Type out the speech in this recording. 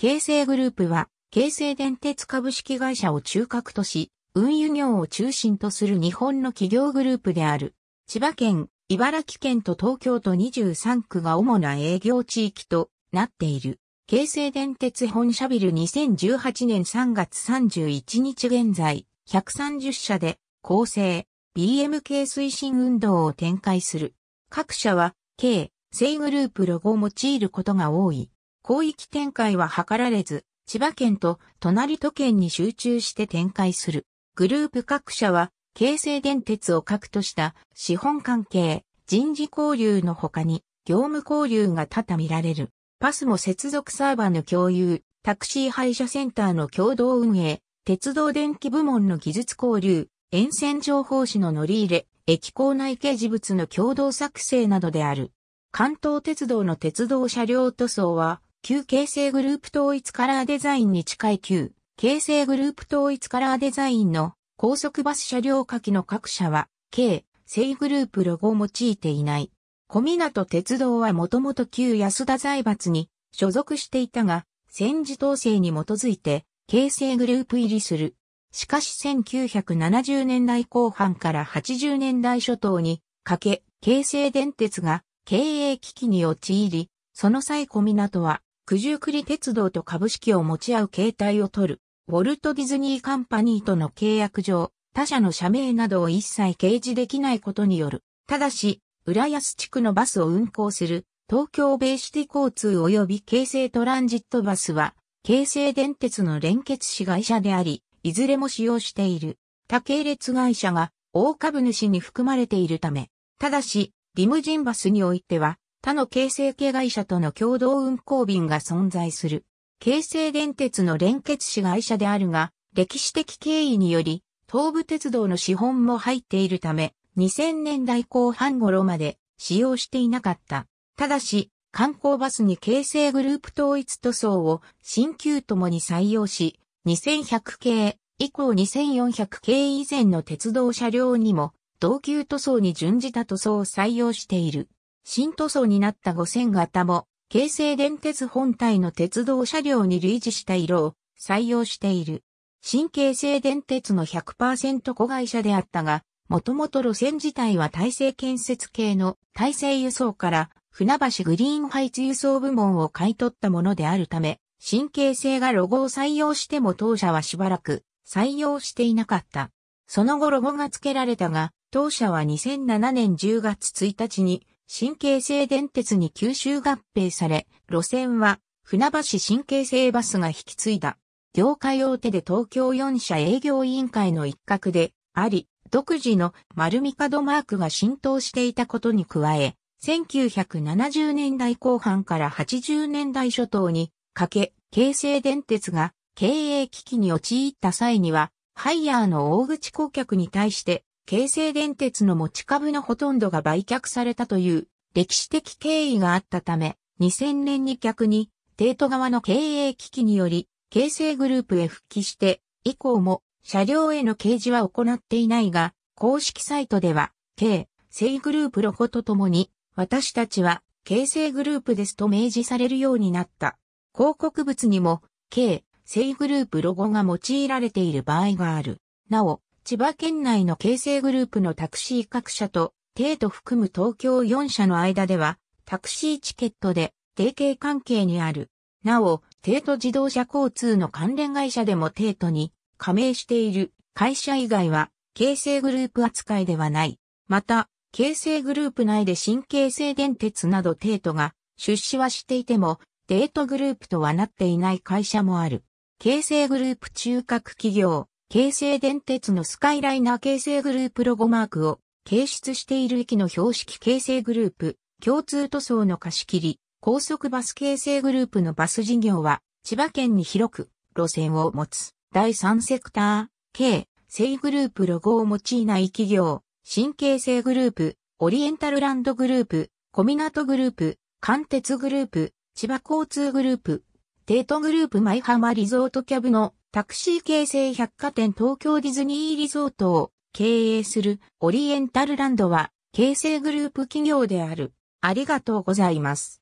京成グループは、京成電鉄株式会社を中核とし、運輸業を中心とする日本の企業グループである。千葉県、茨城県と東京都23区が主な営業地域となっている。京成電鉄本社ビル2018年3月31日現在、130社で構成、BMK 推進運動を展開する。各社は、K、正グループロゴを用いることが多い。広域展開は図られず、千葉県と隣都県に集中して展開する。グループ各社は、京成電鉄を核とした資本関係、人事交流の他に、業務交流が多々見られる。パスも接続サーバーの共有、タクシー配車センターの共同運営、鉄道電気部門の技術交流、沿線情報誌の乗り入れ、駅構内掲示物の共同作成などである。関東鉄道の鉄道車両塗装は、旧形成グループ統一カラーデザインに近い旧形成グループ統一カラーデザインの高速バス車両下記の各社は、K、正グループロゴを用いていない。小湊鉄道はもともと旧安田財閥に所属していたが、戦時統制に基づいて、形成グループ入りする。しかし1970年代後半から80年代初頭にかけ、京成電鉄が経営危機に陥り、その際小湊は九十九里鉄道と株式を持ち合う形態を取る、ウォルト・ディズニー・カンパニーとの契約上、他社の社名などを一切掲示できないことによる。ただし、浦安地区のバスを運行する、東京ベイシティ交通及び京成トランジットバスは、京成電鉄の連結子会社であり、いずれも使用している。他系列会社が大株主に含まれているため、ただし、リムジンバスにおいては、他の京成系会社との共同運行便が存在する。京成電鉄の連結子会社であるが、歴史的経緯により、東武鉄道の資本も入っているため、2000年代後半頃まで使用していなかった。ただし、観光バスに京成グループ統一塗装を新旧ともに採用し、2100系以降2400系以前の鉄道車両にも、同級塗装に準じた塗装を採用している。新塗装になった5000型も、京成電鉄本体の鉄道車両に類似した色を採用している。新京成電鉄の100%子会社であったが、もともと路線自体は大成建設系の大成輸送から船橋グリーンハイツ輸送部門を買い取ったものであるため、新京成がロゴを採用しても当社はしばらく採用していなかった。その後ロゴが付けられたが、当社は2007年10月1日に神経性電鉄に吸収合併され、路線は船橋神経性バスが引き継いだ。業界大手で東京4社営業委員会の一角であり、独自の丸み角マークが浸透していたことに加え、1970年代後半から80年代初頭にかけ、京成電鉄が経営危機に陥った際には、ハイヤーの大口顧客に対して京成電鉄の持ち株のほとんどが売却されたという歴史的経緯があったため、2000年に逆に、帝都側の経営危機により、京成グループへ復帰して、以降も車両への掲示は行っていないが、公式サイトでは、京成グループロゴとともに、私たちは京成グループですと明示されるようになった。広告物にも、京成グループロゴが用いられている場合がある。なお、千葉県内の形成グループのタクシー各社と、帝都含む東京4社の間では、タクシーチケットで、提携関係にある。なお、帝都自動車交通の関連会社でも帝都に加盟している会社以外は、京成グループ扱いではない。また、京成グループ内で新京成電鉄など帝都が出資はしていても、デートグループとはなっていない会社もある。京成グループ中核企業、京成電鉄のスカイライナー京成グループロゴマークを掲出している駅の標識京成グループ、共通塗装の貸し切り、高速バス京成グループのバス事業は、千葉県に広く路線を持つ第三セクター、京、成グループロゴを用いない企業、新京成グループ、オリエンタルランドグループ、小港グループ、関鉄グループ、千葉交通グループ、帝都グループ舞浜リゾートキャブのタクシー形成百貨店東京ディズニーリゾートを経営するオリエンタルランドは、形成グループ企業である。ありがとうございます。